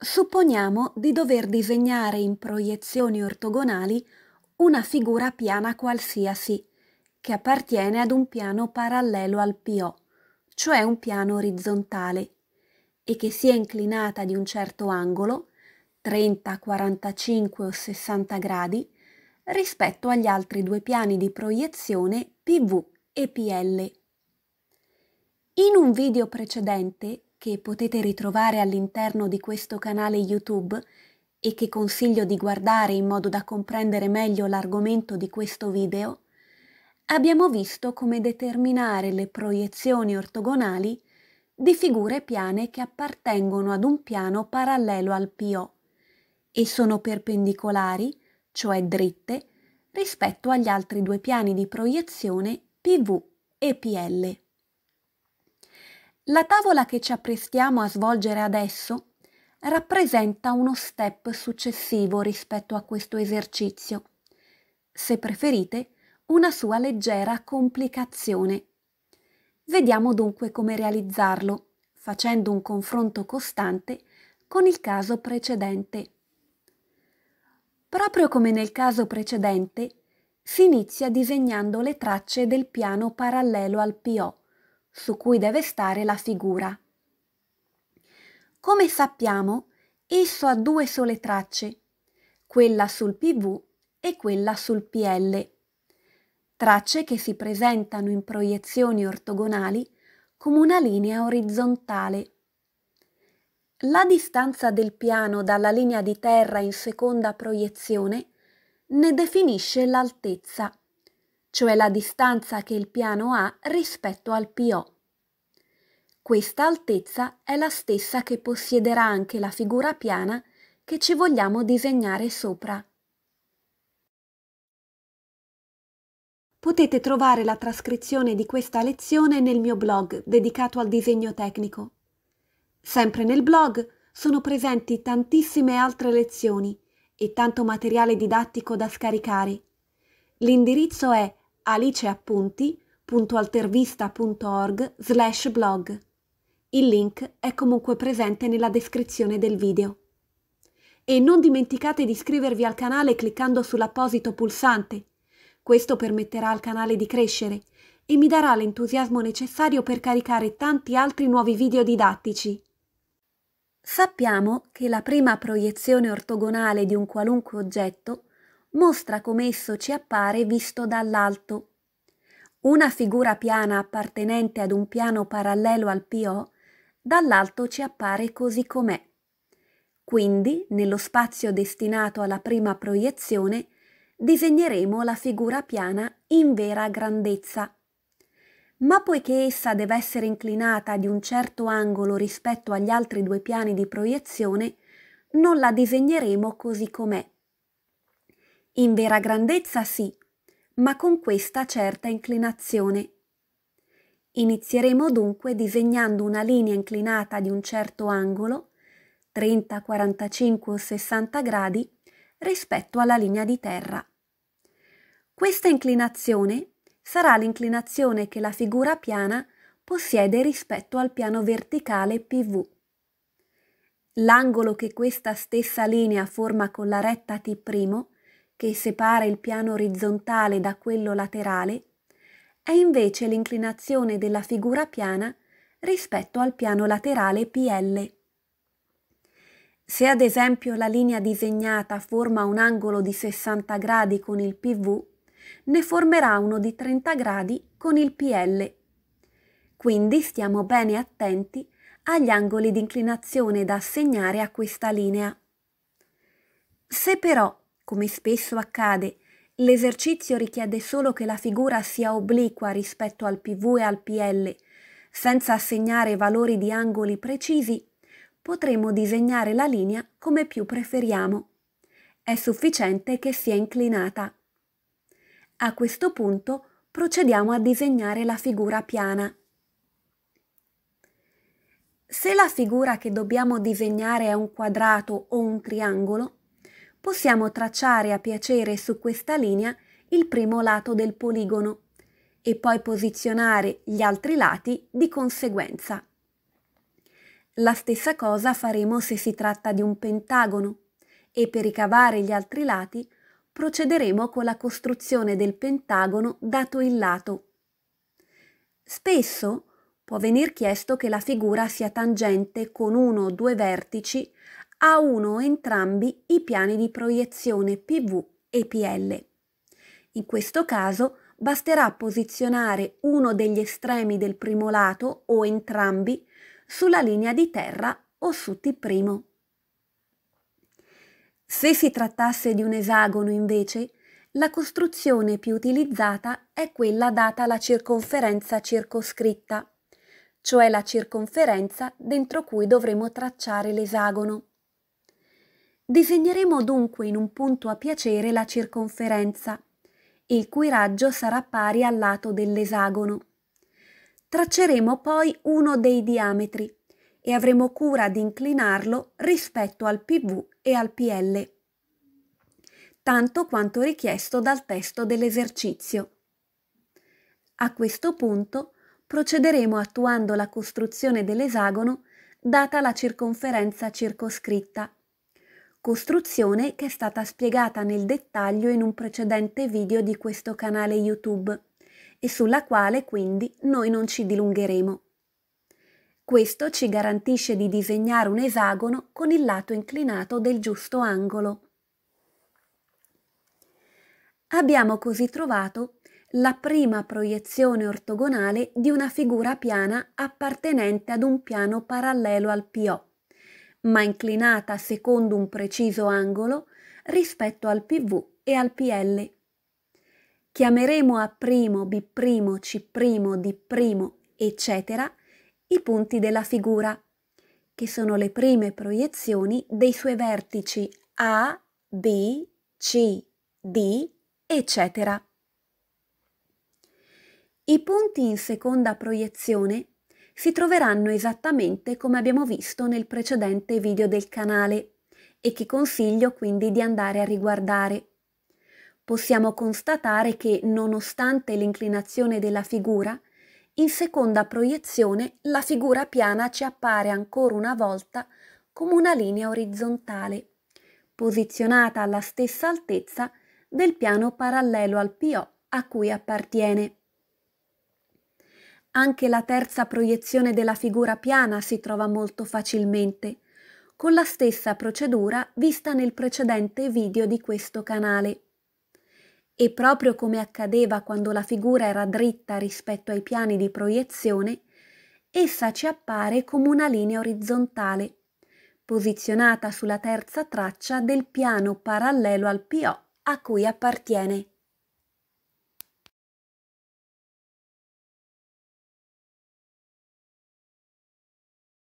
Supponiamo di dover disegnare in proiezioni ortogonali una figura piana qualsiasi, che appartiene ad un piano parallelo al PO, cioè un piano orizzontale, e che sia inclinata di un certo angolo, 30, 45 o 60 gradi, rispetto agli altri due piani di proiezione PV e PL. In un video precedente che potete ritrovare all'interno di questo canale YouTube e che consiglio di guardare in modo da comprendere meglio l'argomento di questo video, abbiamo visto come determinare le proiezioni ortogonali di figure piane che appartengono ad un piano parallelo al PO e sono perpendicolari, cioè dritte, rispetto agli altri due piani di proiezione PV e PL. La tavola che ci apprestiamo a svolgere adesso rappresenta uno step successivo rispetto a questo esercizio, se preferite una sua leggera complicazione. Vediamo dunque come realizzarlo, facendo un confronto costante con il caso precedente. Proprio come nel caso precedente, si inizia disegnando le tracce del piano parallelo al PO su cui deve stare la figura. Come sappiamo, esso ha due sole tracce, quella sul PV e quella sul PL, tracce che si presentano in proiezioni ortogonali come una linea orizzontale. La distanza del piano dalla linea di terra in seconda proiezione ne definisce l'altezza cioè la distanza che il piano ha rispetto al PO. Questa altezza è la stessa che possiederà anche la figura piana che ci vogliamo disegnare sopra. Potete trovare la trascrizione di questa lezione nel mio blog dedicato al disegno tecnico. Sempre nel blog sono presenti tantissime altre lezioni e tanto materiale didattico da scaricare. L'indirizzo è aliceappunti.altervista.org slash blog. Il link è comunque presente nella descrizione del video. E non dimenticate di iscrivervi al canale cliccando sull'apposito pulsante. Questo permetterà al canale di crescere e mi darà l'entusiasmo necessario per caricare tanti altri nuovi video didattici. Sappiamo che la prima proiezione ortogonale di un qualunque oggetto mostra come esso ci appare visto dall'alto. Una figura piana appartenente ad un piano parallelo al PO dall'alto ci appare così com'è. Quindi, nello spazio destinato alla prima proiezione, disegneremo la figura piana in vera grandezza. Ma poiché essa deve essere inclinata di un certo angolo rispetto agli altri due piani di proiezione, non la disegneremo così com'è in vera grandezza sì, ma con questa certa inclinazione. Inizieremo dunque disegnando una linea inclinata di un certo angolo, 30, 45 o 60 gradi, rispetto alla linea di terra. Questa inclinazione sarà l'inclinazione che la figura piana possiede rispetto al piano verticale PV. L'angolo che questa stessa linea forma con la retta T' che separa il piano orizzontale da quello laterale, è invece l'inclinazione della figura piana rispetto al piano laterale PL. Se ad esempio la linea disegnata forma un angolo di 60 gradi con il PV, ne formerà uno di 30 gradi con il PL. Quindi stiamo bene attenti agli angoli di inclinazione da assegnare a questa linea. Se però come spesso accade, l'esercizio richiede solo che la figura sia obliqua rispetto al PV e al PL. Senza assegnare valori di angoli precisi, potremo disegnare la linea come più preferiamo. È sufficiente che sia inclinata. A questo punto procediamo a disegnare la figura piana. Se la figura che dobbiamo disegnare è un quadrato o un triangolo, possiamo tracciare a piacere su questa linea il primo lato del poligono e poi posizionare gli altri lati di conseguenza. La stessa cosa faremo se si tratta di un pentagono e per ricavare gli altri lati procederemo con la costruzione del pentagono dato il lato. Spesso può venir chiesto che la figura sia tangente con uno o due vertici a uno o entrambi i piani di proiezione PV e PL. In questo caso basterà posizionare uno degli estremi del primo lato o entrambi sulla linea di terra o su T'. Se si trattasse di un esagono invece, la costruzione più utilizzata è quella data alla circonferenza circoscritta, cioè la circonferenza dentro cui dovremo tracciare l'esagono. Disegneremo dunque in un punto a piacere la circonferenza, il cui raggio sarà pari al lato dell'esagono. Tracceremo poi uno dei diametri e avremo cura di inclinarlo rispetto al PV e al PL, tanto quanto richiesto dal testo dell'esercizio. A questo punto procederemo attuando la costruzione dell'esagono data la circonferenza circoscritta costruzione che è stata spiegata nel dettaglio in un precedente video di questo canale YouTube e sulla quale quindi noi non ci dilungheremo. Questo ci garantisce di disegnare un esagono con il lato inclinato del giusto angolo. Abbiamo così trovato la prima proiezione ortogonale di una figura piana appartenente ad un piano parallelo al PO ma inclinata secondo un preciso angolo rispetto al PV e al PL. Chiameremo a B', C', D', eccetera, i punti della figura, che sono le prime proiezioni dei suoi vertici A, B, C, D, eccetera. I punti in seconda proiezione si troveranno esattamente come abbiamo visto nel precedente video del canale e che consiglio quindi di andare a riguardare. Possiamo constatare che, nonostante l'inclinazione della figura, in seconda proiezione la figura piana ci appare ancora una volta come una linea orizzontale, posizionata alla stessa altezza del piano parallelo al PO a cui appartiene. Anche la terza proiezione della figura piana si trova molto facilmente, con la stessa procedura vista nel precedente video di questo canale. E proprio come accadeva quando la figura era dritta rispetto ai piani di proiezione, essa ci appare come una linea orizzontale, posizionata sulla terza traccia del piano parallelo al PO a cui appartiene.